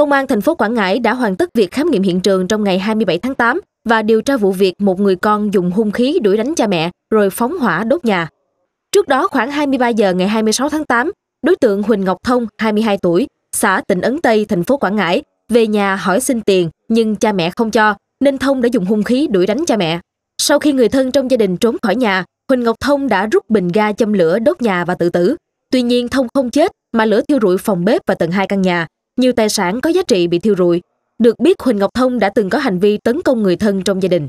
Công an thành phố Quảng Ngãi đã hoàn tất việc khám nghiệm hiện trường trong ngày 27 tháng 8 và điều tra vụ việc một người con dùng hung khí đuổi đánh cha mẹ rồi phóng hỏa đốt nhà. Trước đó khoảng 23 giờ ngày 26 tháng 8, đối tượng Huỳnh Ngọc Thông, 22 tuổi, xã Tịnh Ấn Tây, thành phố Quảng Ngãi, về nhà hỏi xin tiền nhưng cha mẹ không cho nên Thông đã dùng hung khí đuổi đánh cha mẹ. Sau khi người thân trong gia đình trốn khỏi nhà, Huỳnh Ngọc Thông đã rút bình ga châm lửa đốt nhà và tự tử. Tuy nhiên Thông không chết mà lửa thiêu rụi phòng bếp và tầng hai căn nhà, nhiều tài sản có giá trị bị thiêu rụi. Được biết Huỳnh Ngọc Thông đã từng có hành vi tấn công người thân trong gia đình.